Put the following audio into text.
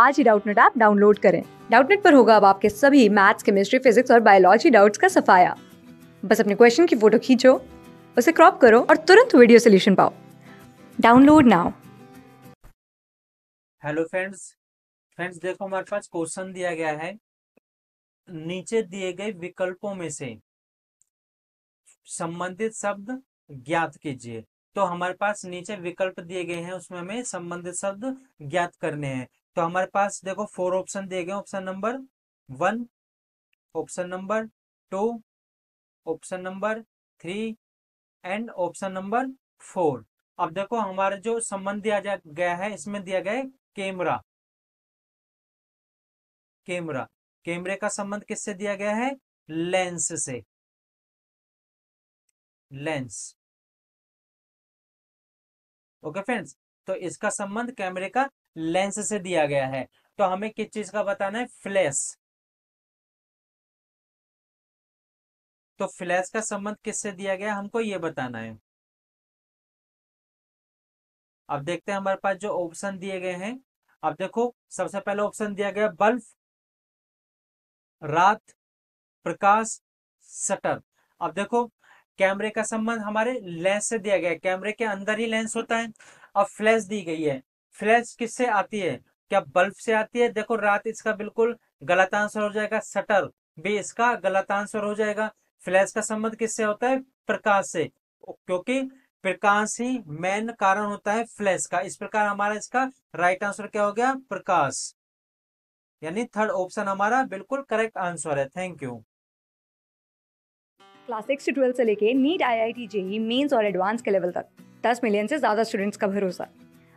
आज ही Doubtnut app download करें डाउटनेट पर होगा अब आपके सभी मैथ्स केमिस्ट्री फिजिक्स और बायोलॉजी डाउट्स का सफाया बस अपने क्वेश्चन की फोटो खींचो उसे क्रॉप करो और तुरंत वीडियो सोल्यूशन पाओ download now hello friends friends देखो हमारे पास क्वेश्चन दिया गया है नीचे दिए गए विकल्पों में से संबंधित शब्द ज्ञात कीजिए तो हमारे पास नीचे विकल्प दिए गए हैं उसमें हमें संबंधित शब्द ज्ञात करने हैं तो हमारे पास देखो फोर ऑप्शन दिए गए option number one option number two option number three and option number four अब देखो हमारा जो संबंध दिया जा गया है इसमें दिया गया है कैमरा कैमरा कैमरे का संबंध किससे दिया गया है लेंस से लेंस ओके फ्रेंड्स तो इसका संबंध कैमरे का लेंस से दिया गया है तो हमें किस चीज का बताना है फ्लैश तो फ्लैश का संबंध किससे दिया गया हमको ये बताना है अब देखते हैं हमारे पास जो ऑप्शन दिए गए हैं अब देखो सबसे पहले ऑप्शन दिया गया बल्ब रात प्रकाश शटर अब देखो कैमरे का संबंध हमारे लेंस से दिया गया है कैमरे के अंदर ही लेंस होता है अब फ्लैश दी गई है फ्लैश किससे आती है क्या बल्ब से आती है देखो रात इसका बिल्कुल गलत आंसर हो जाएगा शटर भी इसका गलत आंसर हो जाएगा फ्लैश का संबंध किससे होता है प्रकाश से क्योंकि प्रकाश ही मेन कारण होता है फ्लैश का इस प्रकार हमारा इसका राइट आंसर क्या हो गया प्रकाश यानी थर्ड ऑप्शन हमारा बिल्कुल करेक्ट आंसर है थैंक यू क्लास सिक्स से ट्वेल्थ से लेके NEET I I T JEE mains और एडवांस के लेवल तक दस मिलियन से ज्यादा स्टूडेंट्स का भरोसा